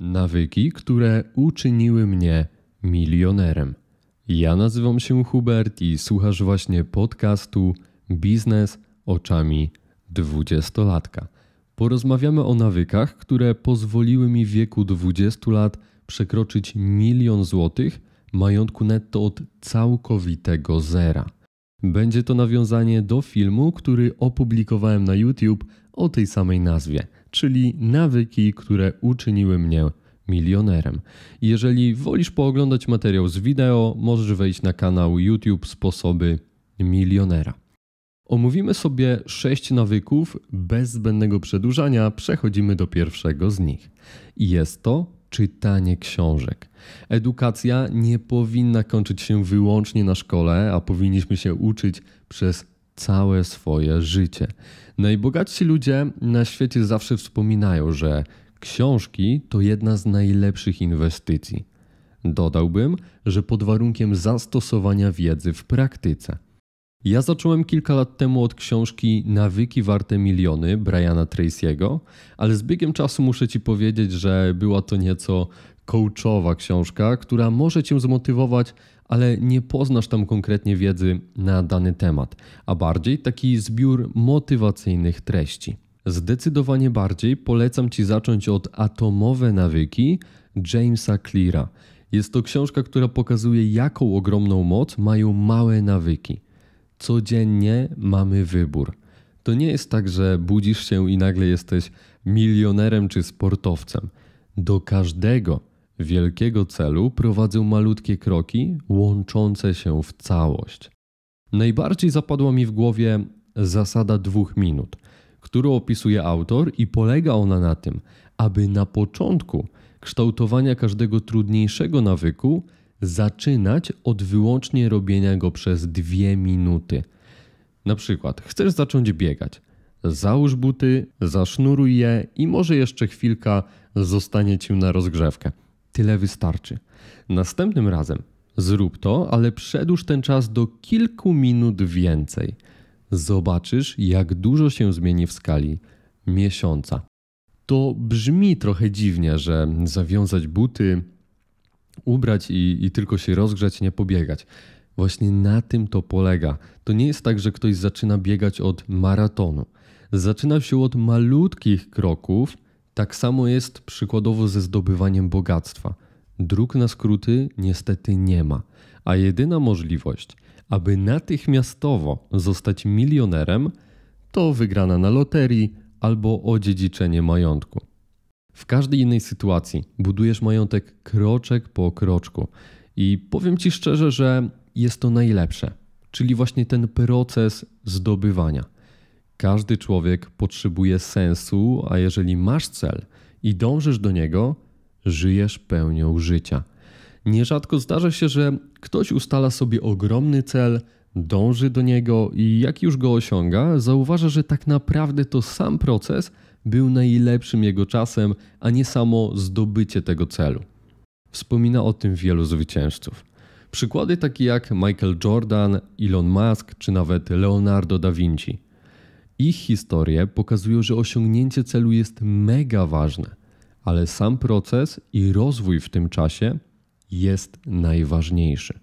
Nawyki, które uczyniły mnie milionerem. Ja nazywam się Hubert i słuchasz właśnie podcastu Biznes oczami dwudziestolatka. Porozmawiamy o nawykach, które pozwoliły mi w wieku 20 lat przekroczyć milion złotych majątku netto od całkowitego zera. Będzie to nawiązanie do filmu, który opublikowałem na YouTube o tej samej nazwie czyli nawyki, które uczyniły mnie milionerem. Jeżeli wolisz pooglądać materiał z wideo, możesz wejść na kanał YouTube Sposoby Milionera. Omówimy sobie sześć nawyków, bez zbędnego przedłużania przechodzimy do pierwszego z nich. Jest to czytanie książek. Edukacja nie powinna kończyć się wyłącznie na szkole, a powinniśmy się uczyć przez całe swoje życie. Najbogatsi ludzie na świecie zawsze wspominają, że książki to jedna z najlepszych inwestycji. Dodałbym, że pod warunkiem zastosowania wiedzy w praktyce. Ja zacząłem kilka lat temu od książki Nawyki warte miliony Briana Tracy'ego, ale z biegiem czasu muszę Ci powiedzieć, że była to nieco coachowa książka, która może Cię zmotywować ale nie poznasz tam konkretnie wiedzy na dany temat, a bardziej taki zbiór motywacyjnych treści. Zdecydowanie bardziej polecam Ci zacząć od Atomowe nawyki Jamesa Cleara. Jest to książka, która pokazuje, jaką ogromną moc mają małe nawyki. Codziennie mamy wybór. To nie jest tak, że budzisz się i nagle jesteś milionerem czy sportowcem. Do każdego wielkiego celu prowadzę malutkie kroki łączące się w całość. Najbardziej zapadła mi w głowie zasada dwóch minut, którą opisuje autor, i polega ona na tym, aby na początku kształtowania każdego trudniejszego nawyku zaczynać od wyłącznie robienia go przez dwie minuty. Na przykład, chcesz zacząć biegać. Załóż buty, zasznuruj je i może jeszcze chwilka zostanie ci na rozgrzewkę. Tyle wystarczy. Następnym razem zrób to, ale przedłuż ten czas do kilku minut więcej. Zobaczysz, jak dużo się zmieni w skali miesiąca. To brzmi trochę dziwnie, że zawiązać buty, ubrać i, i tylko się rozgrzać, nie pobiegać. Właśnie na tym to polega. To nie jest tak, że ktoś zaczyna biegać od maratonu. Zaczyna się od malutkich kroków, tak samo jest przykładowo ze zdobywaniem bogactwa. Dróg na skróty niestety nie ma, a jedyna możliwość, aby natychmiastowo zostać milionerem, to wygrana na loterii albo odziedziczenie majątku. W każdej innej sytuacji budujesz majątek kroczek po kroczku i powiem ci szczerze, że jest to najlepsze, czyli właśnie ten proces zdobywania. Każdy człowiek potrzebuje sensu, a jeżeli masz cel i dążysz do niego, żyjesz pełnią życia. Nierzadko zdarza się, że ktoś ustala sobie ogromny cel, dąży do niego i jak już go osiąga, zauważa, że tak naprawdę to sam proces był najlepszym jego czasem, a nie samo zdobycie tego celu. Wspomina o tym wielu zwycięzców. Przykłady takie jak Michael Jordan, Elon Musk czy nawet Leonardo da Vinci. Ich historie pokazują, że osiągnięcie celu jest mega ważne, ale sam proces i rozwój w tym czasie jest najważniejszy.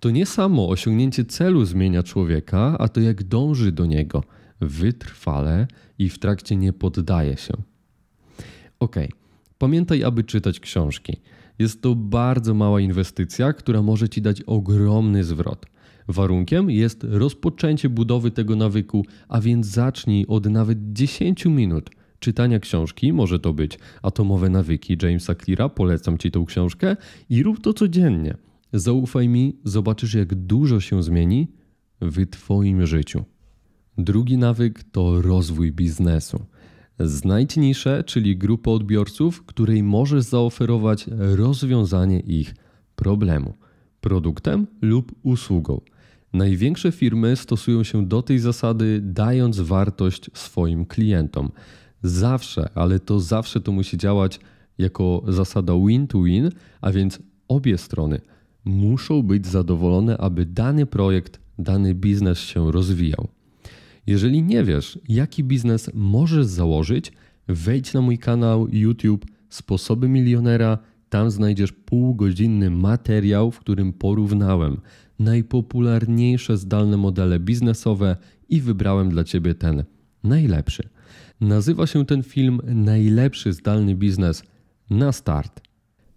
To nie samo osiągnięcie celu zmienia człowieka, a to jak dąży do niego wytrwale i w trakcie nie poddaje się. Ok, pamiętaj, aby czytać książki. Jest to bardzo mała inwestycja, która może ci dać ogromny zwrot. Warunkiem jest rozpoczęcie budowy tego nawyku, a więc zacznij od nawet 10 minut czytania książki, może to być Atomowe nawyki Jamesa Cleara, polecam Ci tę książkę i rób to codziennie. Zaufaj mi, zobaczysz jak dużo się zmieni w Twoim życiu. Drugi nawyk to rozwój biznesu. Znajdź niszę, czyli grupę odbiorców, której możesz zaoferować rozwiązanie ich problemu produktem lub usługą. Największe firmy stosują się do tej zasady, dając wartość swoim klientom. Zawsze, ale to zawsze to musi działać jako zasada win-to-win, a więc obie strony muszą być zadowolone, aby dany projekt, dany biznes się rozwijał. Jeżeli nie wiesz, jaki biznes możesz założyć, wejdź na mój kanał YouTube Sposoby Milionera tam znajdziesz półgodzinny materiał, w którym porównałem najpopularniejsze zdalne modele biznesowe i wybrałem dla Ciebie ten najlepszy. Nazywa się ten film Najlepszy zdalny biznes na start.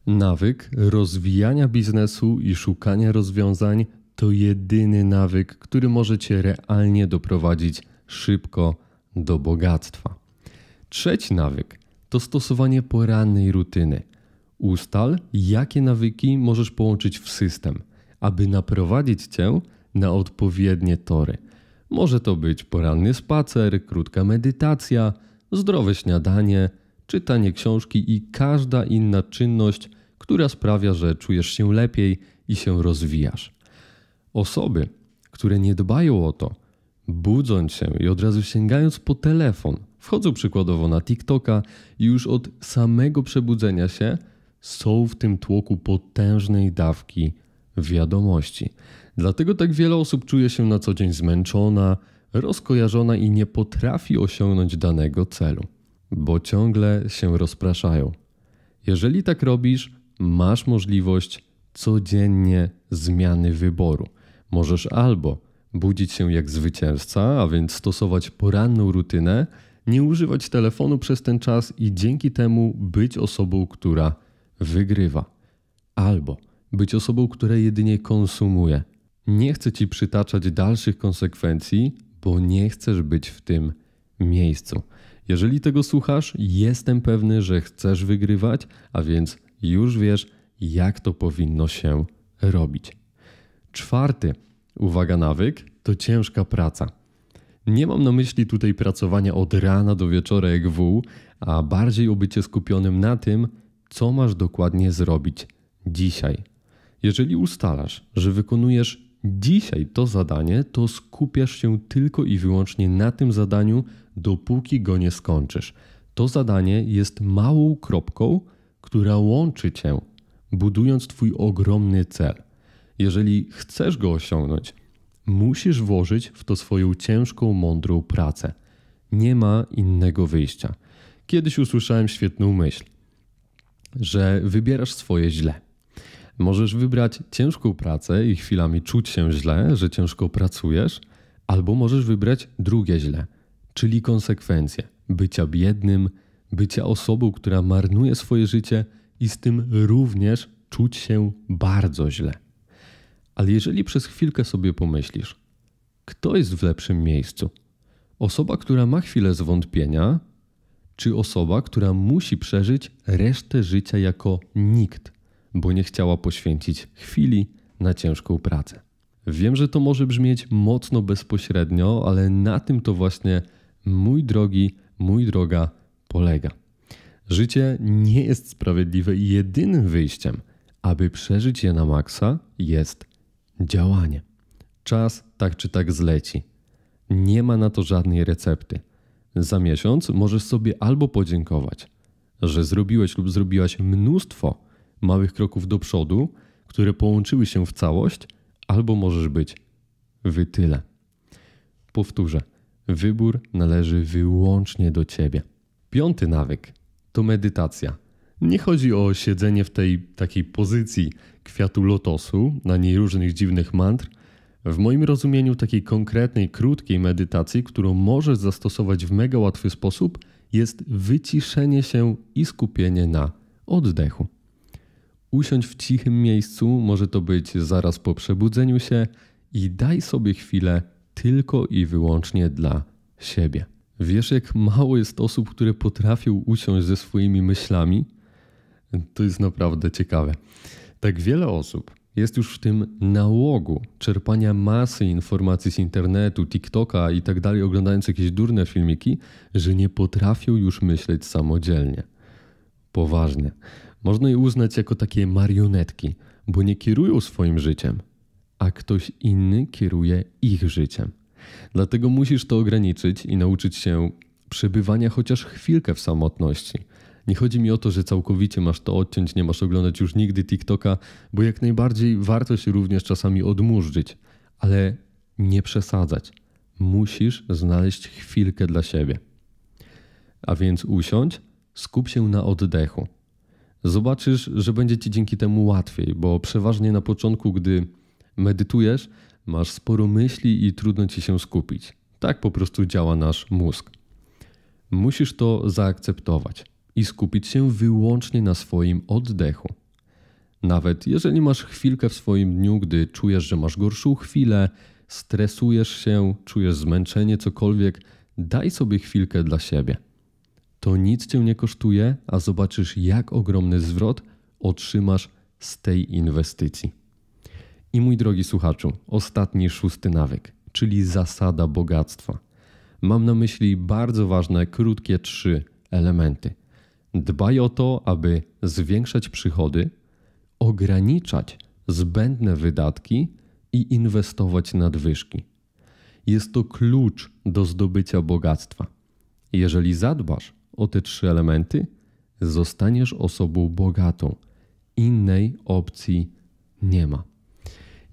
Nawyk rozwijania biznesu i szukania rozwiązań to jedyny nawyk, który może Cię realnie doprowadzić szybko do bogactwa. Trzeci nawyk to stosowanie porannej rutyny – Ustal, jakie nawyki możesz połączyć w system, aby naprowadzić cię na odpowiednie tory. Może to być poranny spacer, krótka medytacja, zdrowe śniadanie, czytanie książki i każda inna czynność, która sprawia, że czujesz się lepiej i się rozwijasz. Osoby, które nie dbają o to, budząc się i od razu sięgając po telefon, wchodzą przykładowo na TikToka i już od samego przebudzenia się są w tym tłoku potężnej dawki wiadomości. Dlatego tak wiele osób czuje się na co dzień zmęczona, rozkojarzona i nie potrafi osiągnąć danego celu, bo ciągle się rozpraszają. Jeżeli tak robisz, masz możliwość codziennie zmiany wyboru. Możesz albo budzić się jak zwycięzca, a więc stosować poranną rutynę, nie używać telefonu przez ten czas i dzięki temu być osobą, która wygrywa. Albo być osobą, która jedynie konsumuje. Nie chcę ci przytaczać dalszych konsekwencji, bo nie chcesz być w tym miejscu. Jeżeli tego słuchasz, jestem pewny, że chcesz wygrywać, a więc już wiesz, jak to powinno się robić. Czwarty, uwaga, nawyk to ciężka praca. Nie mam na myśli tutaj pracowania od rana do wieczora jak wół, a bardziej o bycie skupionym na tym, co masz dokładnie zrobić dzisiaj. Jeżeli ustalasz, że wykonujesz dzisiaj to zadanie, to skupiasz się tylko i wyłącznie na tym zadaniu, dopóki go nie skończysz. To zadanie jest małą kropką, która łączy cię, budując twój ogromny cel. Jeżeli chcesz go osiągnąć, musisz włożyć w to swoją ciężką, mądrą pracę. Nie ma innego wyjścia. Kiedyś usłyszałem świetną myśl że wybierasz swoje źle. Możesz wybrać ciężką pracę i chwilami czuć się źle, że ciężko pracujesz, albo możesz wybrać drugie źle, czyli konsekwencje bycia biednym, bycia osobą, która marnuje swoje życie i z tym również czuć się bardzo źle. Ale jeżeli przez chwilkę sobie pomyślisz, kto jest w lepszym miejscu? Osoba, która ma chwilę zwątpienia, czy osoba, która musi przeżyć resztę życia jako nikt, bo nie chciała poświęcić chwili na ciężką pracę. Wiem, że to może brzmieć mocno bezpośrednio, ale na tym to właśnie mój drogi, mój droga polega. Życie nie jest sprawiedliwe i jedynym wyjściem, aby przeżyć je na maksa, jest działanie. Czas tak czy tak zleci. Nie ma na to żadnej recepty. Za miesiąc możesz sobie albo podziękować, że zrobiłeś lub zrobiłaś mnóstwo małych kroków do przodu, które połączyły się w całość, albo możesz być wy tyle. Powtórzę, wybór należy wyłącznie do ciebie. Piąty nawyk to medytacja. Nie chodzi o siedzenie w tej takiej pozycji kwiatu lotosu, na niej różnych dziwnych mantr, w moim rozumieniu takiej konkretnej, krótkiej medytacji, którą możesz zastosować w mega łatwy sposób, jest wyciszenie się i skupienie na oddechu. Usiądź w cichym miejscu, może to być zaraz po przebudzeniu się, i daj sobie chwilę tylko i wyłącznie dla siebie. Wiesz, jak mało jest osób, które potrafią usiąść ze swoimi myślami? To jest naprawdę ciekawe. Tak wiele osób jest już w tym nałogu czerpania masy informacji z internetu, TikToka i tak dalej, oglądając jakieś durne filmiki, że nie potrafią już myśleć samodzielnie. Poważnie. Można je uznać jako takie marionetki, bo nie kierują swoim życiem, a ktoś inny kieruje ich życiem. Dlatego musisz to ograniczyć i nauczyć się przebywania chociaż chwilkę w samotności. Nie chodzi mi o to, że całkowicie masz to odciąć, nie masz oglądać już nigdy TikToka, bo jak najbardziej warto się również czasami odmurzyć, ale nie przesadzać. Musisz znaleźć chwilkę dla siebie. A więc usiądź, skup się na oddechu. Zobaczysz, że będzie ci dzięki temu łatwiej, bo przeważnie na początku, gdy medytujesz, masz sporo myśli i trudno ci się skupić. Tak po prostu działa nasz mózg. Musisz to zaakceptować i skupić się wyłącznie na swoim oddechu. Nawet jeżeli masz chwilkę w swoim dniu, gdy czujesz, że masz gorszą chwilę, stresujesz się, czujesz zmęczenie, cokolwiek, daj sobie chwilkę dla siebie. To nic cię nie kosztuje, a zobaczysz, jak ogromny zwrot otrzymasz z tej inwestycji. I mój drogi słuchaczu, ostatni szósty nawyk, czyli zasada bogactwa. Mam na myśli bardzo ważne, krótkie trzy elementy. Dbaj o to, aby zwiększać przychody, ograniczać zbędne wydatki i inwestować nadwyżki. Jest to klucz do zdobycia bogactwa. Jeżeli zadbasz o te trzy elementy, zostaniesz osobą bogatą. Innej opcji nie ma.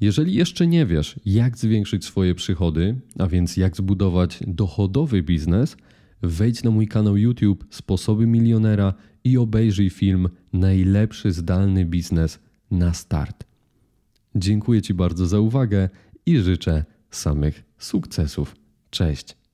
Jeżeli jeszcze nie wiesz, jak zwiększyć swoje przychody, a więc jak zbudować dochodowy biznes, Wejdź na mój kanał YouTube Sposoby Milionera i obejrzyj film Najlepszy zdalny biznes na start. Dziękuję Ci bardzo za uwagę i życzę samych sukcesów. Cześć.